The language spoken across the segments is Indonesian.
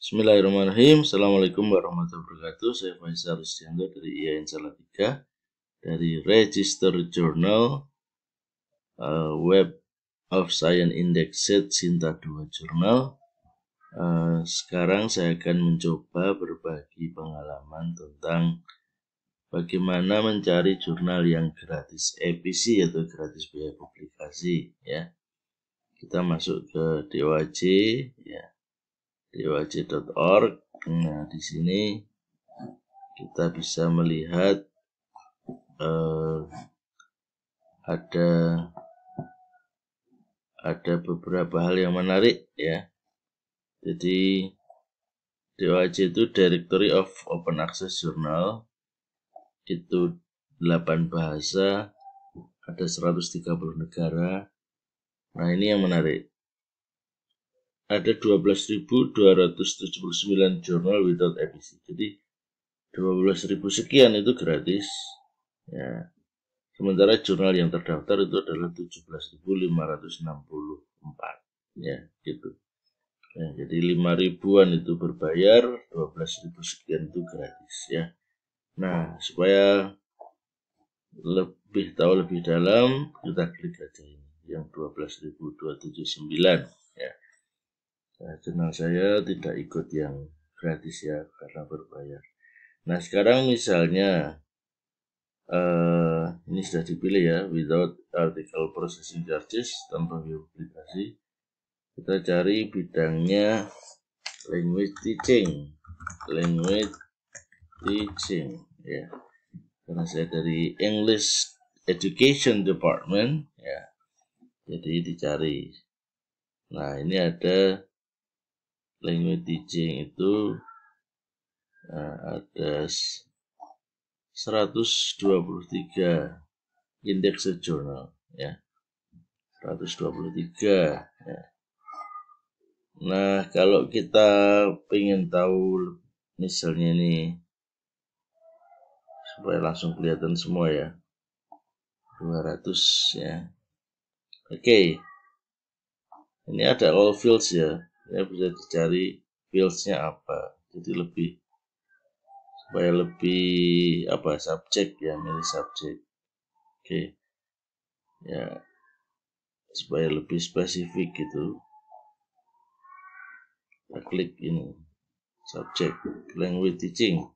Bismillahirrahmanirrahim. Assalamualaikum warahmatullahi wabarakatuh. Saya Faisal Rustianto dari IAIN Salatiga dari Register Journal uh, Web of Science Indexed Sinta 2 Journal. Uh, eh, sekarang saya akan mencoba berbagi pengalaman tentang bagaimana mencari jurnal yang gratis EPC yaitu gratis biaya publikasi ya. Kita masuk ke DOAJ ya dwc.org. Nah, di sini kita bisa melihat uh, ada ada beberapa hal yang menarik ya. Jadi DOAJ itu Directory of Open Access Journal itu 8 bahasa ada 130 negara. Nah, ini yang menarik ada 12.279 jurnal without APC, Jadi 12.000 sekian itu gratis. Ya. Sementara jurnal yang terdaftar itu adalah 17.564. Ya, gitu. Ya, jadi 5 ribuan itu berbayar, 12.000 sekian itu gratis ya. Nah, supaya lebih tahu lebih dalam, kita klik aja ini yang 12.279. Nah, jurnal saya tidak ikut yang gratis ya karena berbayar. Nah sekarang misalnya uh, ini sudah dipilih ya without article processing charges tanpa publikasi. Kita cari bidangnya language teaching, language teaching ya. Karena saya dari English Education Department ya. Jadi dicari. Nah ini ada language teaching itu eh, ada 123 indeks jurnal ya 123 ya. Nah kalau kita ingin tahu misalnya ini supaya langsung kelihatan semua ya 200 ya oke okay. ini ada all fields ya saya bisa dicari fieldsnya apa jadi lebih supaya lebih apa subjek ya milih subjek oke okay. ya supaya lebih spesifik gitu kita klik ini subjek language teaching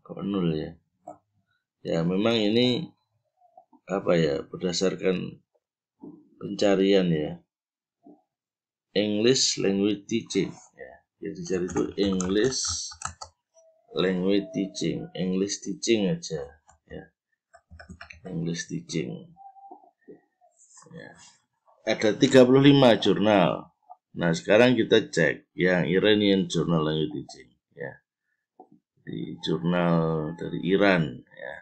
kok nol ya ya memang ini apa ya berdasarkan pencarian ya English language teaching ya jadi cari itu English language teaching English teaching aja ya English teaching ya. ada 35 jurnal nah sekarang kita cek yang Iranian Journal Language Teaching ya di jurnal dari Iran ya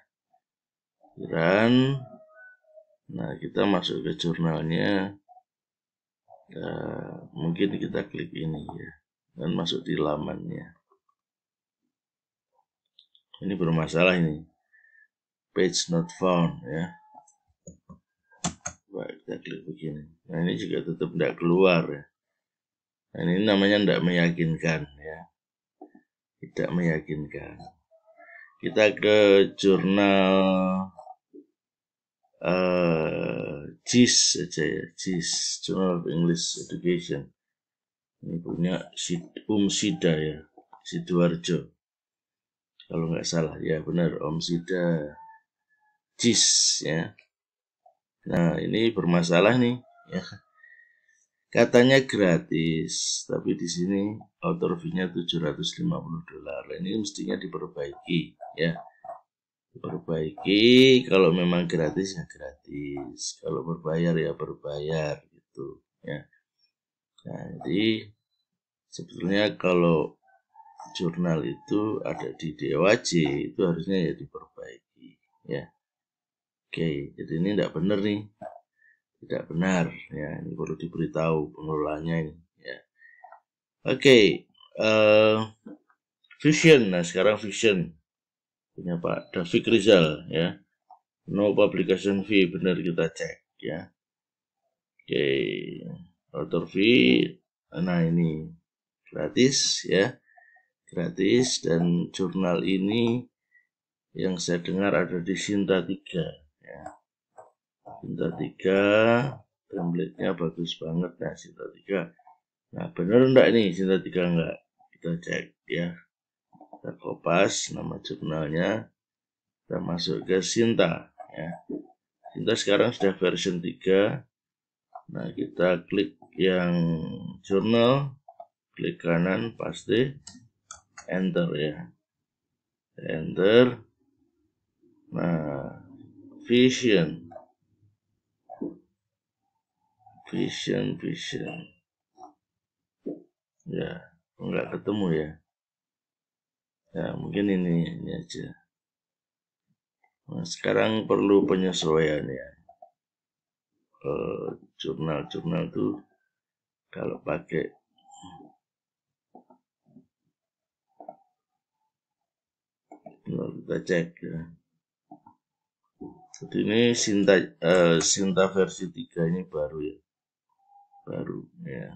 Iran nah kita masuk ke jurnalnya Ya, mungkin kita klik ini ya dan masuk di lamannya. Ini bermasalah ini. Page not found ya. baik kita klik begini. Nah ini juga tetap tidak keluar ya. Nah ini namanya tidak meyakinkan ya. Tidak meyakinkan. Kita ke jurnal uh, CIS aja ya CIS Journal of English Education ini punya Om Sida ya Sidoarjo kalau nggak salah ya benar Om Sida CIS ya nah ini bermasalah nih ya katanya gratis tapi di sini author fee-nya 750 dolar nah, ini mestinya diperbaiki ya perbaiki kalau memang gratis ya gratis kalau berbayar ya berbayar gitu ya nah, jadi sebetulnya kalau jurnal itu ada di DOAJ itu harusnya ya diperbaiki ya oke jadi ini tidak benar nih tidak benar ya ini perlu diberitahu pengelolanya ini ya oke uh, eh, vision nah sekarang vision punya Pak David Rizal ya no publication fee benar kita cek ya oke author fee nah ini gratis ya gratis dan jurnal ini yang saya dengar ada di Sinta 3 ya Sinta 3 template-nya bagus banget nah Sinta 3 nah benar enggak ini Sinta 3 enggak kita cek ya kita kopas nama jurnalnya kita masuk ke Sinta ya Sinta sekarang sudah version 3 nah kita klik yang jurnal klik kanan pasti enter ya enter nah vision vision vision ya enggak ketemu ya ya mungkin ini, ini aja nah, sekarang perlu penyesuaian ya eh, jurnal-jurnal eh, tuh kalau pakai Nah, kita cek ya. Jadi ini Sinta uh, Sinta versi 3 ini baru ya. Baru ya.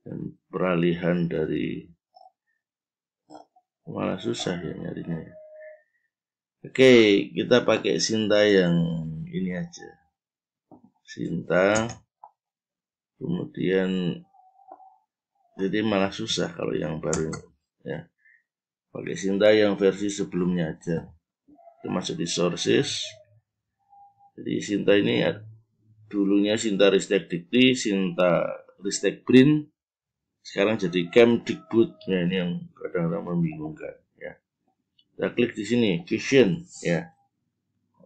Dan peralihan dari malah susah ya nyarinya oke kita pakai Sinta yang ini aja Sinta kemudian jadi malah susah kalau yang baru ya pakai Sinta yang versi sebelumnya aja itu masuk di sources jadi Sinta ini dulunya Sinta Ristek Dikti Sinta Ristek Print, sekarang jadi Kemdikbud ya ini yang kadang-kadang membingungkan ya kita klik di sini vision ya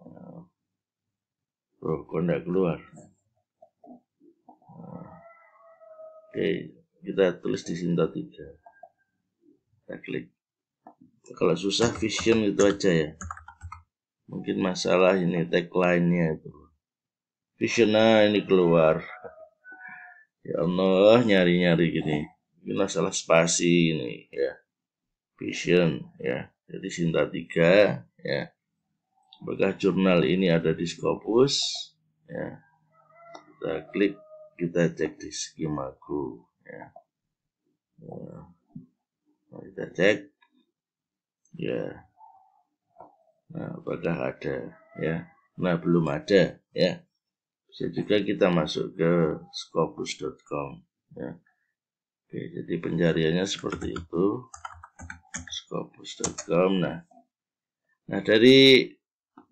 eh, Bro, kok enggak keluar eh, oke kita tulis di sini tiga kita klik kalau susah vision itu aja ya mungkin masalah ini tagline nya itu vision nah ini keluar ya Allah nyari-nyari gini ini masalah spasi ini ya vision ya jadi Sinta 3 ya apakah jurnal ini ada di Scopus ya kita klik kita cek di skemaku ya nah, kita cek ya nah apakah ada ya nah belum ada ya bisa juga kita masuk ke scopus.com ya. Oke, jadi pencariannya seperti itu. scopus.com. Nah, nah dari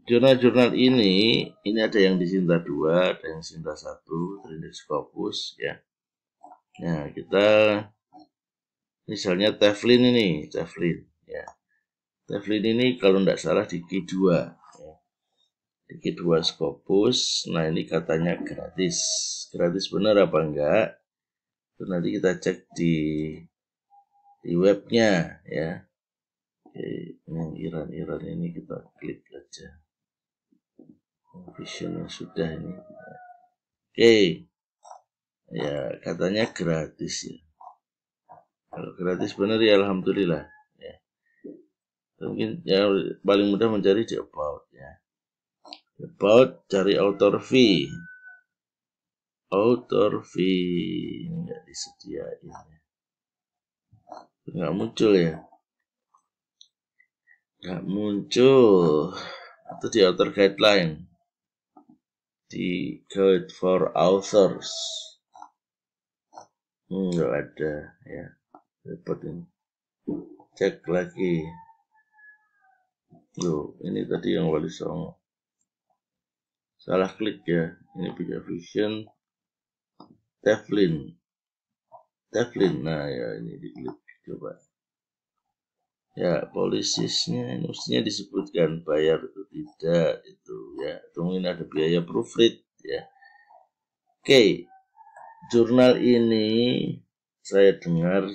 jurnal-jurnal ini, ini ada yang disinta dua, ada yang sinta satu, Trinity Scopus ya. Nah, kita misalnya Teflin ini, Teflin ya. Teflin ini kalau tidak salah di Q2 kita dua Scopus. Nah ini katanya gratis. Gratis benar apa enggak? Itu nanti kita cek di di webnya ya. Oke, yang Iran-Iran ini kita klik aja. Vision yang sudah ini. Oke. Ya, katanya gratis ya. Kalau gratis benar ya alhamdulillah ya. Mungkin yang paling mudah mencari di about ya about cari author fee author fee nggak disediain ya. nggak muncul ya nggak muncul atau di author guideline di code for authors hmm, nggak ada ya repot ini cek lagi loh ini tadi yang wali songo salah klik ya ini video vision Teflin Teflin nah ya ini diklik coba ya polisisnya ini mestinya disebutkan bayar atau tidak itu ya tungguin ada biaya proofread ya oke jurnal ini saya dengar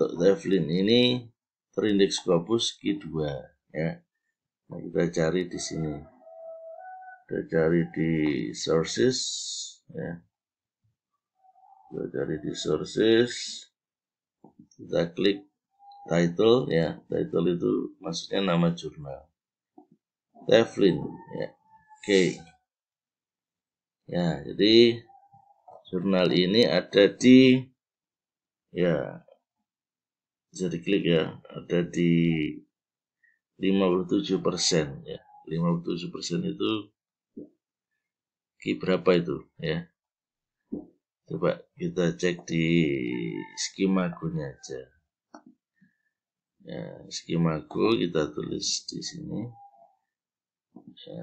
Teflin ini terindeks Scopus Q2 ya nah, kita cari di sini kita cari di sources ya kita cari di sources kita klik title ya title itu maksudnya nama jurnal Teflin ya oke okay. ya jadi jurnal ini ada di ya bisa diklik ya ada di 57% ya 57% itu Ki berapa itu ya? Coba kita cek di skema gunya aja. Ya, skema go kita tulis di sini. Ya,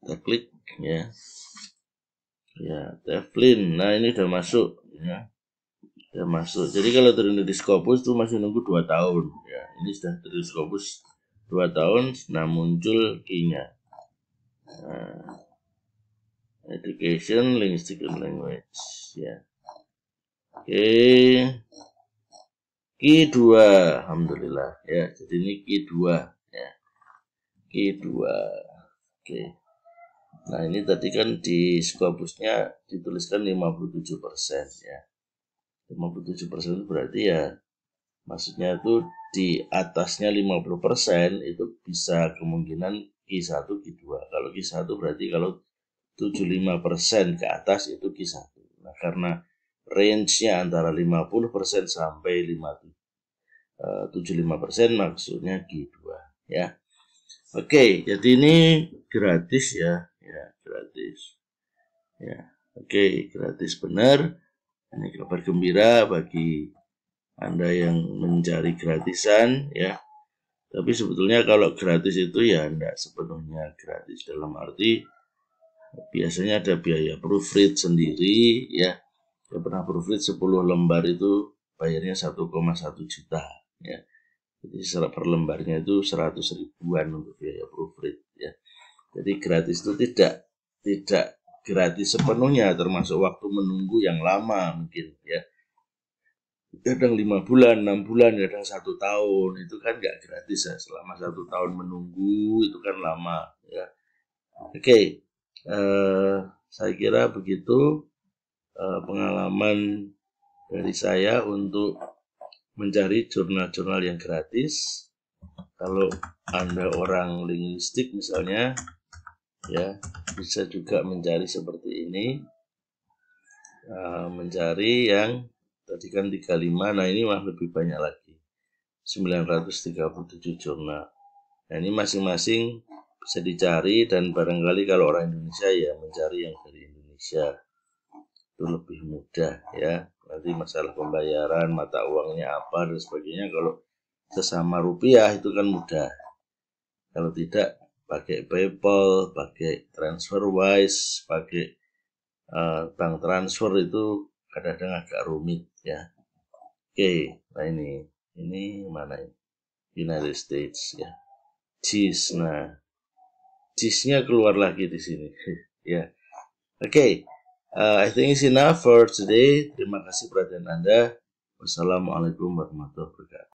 kita klik ya. Ya, Teflin. Nah, ini udah masuk ya. Udah masuk. Jadi kalau terinduk di Scopus itu masih nunggu 2 tahun ya. Ini sudah terus Scopus 2 tahun, nah muncul kinya. Nah, education linguistic language ya oke okay. Q2 alhamdulillah ya jadi ini Q2 ya Q2 oke okay. nah ini tadi kan di skopusnya dituliskan 57% ya 57% itu berarti ya maksudnya itu di atasnya 50% itu bisa kemungkinan Q1 Q2 kalau Q1 berarti kalau 75% ke atas itu Q1. Nah, karena range-nya antara 50% sampai 75% eh, maksudnya Q2 gitu, ya. Oke, jadi ini gratis ya, ya gratis. Ya, oke, gratis benar. Ini kabar gembira bagi Anda yang mencari gratisan ya. Tapi sebetulnya kalau gratis itu ya tidak sepenuhnya gratis dalam arti biasanya ada biaya proofread sendiri ya saya pernah proofread 10 lembar itu bayarnya 1,1 juta ya jadi per lembarnya itu 100 ribuan untuk biaya proofread ya jadi gratis itu tidak tidak gratis sepenuhnya termasuk waktu menunggu yang lama mungkin ya kadang lima bulan enam bulan kadang satu tahun itu kan nggak gratis ya selama satu tahun menunggu itu kan lama ya oke okay eh, saya kira begitu eh, pengalaman dari saya untuk mencari jurnal-jurnal yang gratis. Kalau Anda orang linguistik misalnya, ya bisa juga mencari seperti ini. Eh, mencari yang tadi kan 35, nah ini mah lebih banyak lagi. 937 jurnal. Nah ini masing-masing bisa dicari dan barangkali kalau orang Indonesia ya mencari yang dari Indonesia itu lebih mudah ya nanti masalah pembayaran mata uangnya apa dan sebagainya kalau sesama rupiah itu kan mudah kalau tidak pakai PayPal pakai TransferWise pakai uh, bank transfer itu kadang-kadang agak rumit ya oke okay, nah ini ini mana ini United States ya cheese nah cheese-nya keluar lagi di sini. ya. Oke. Okay. Uh, eh, I think it's enough for today. Terima kasih perhatian Anda. Wassalamualaikum warahmatullahi wabarakatuh.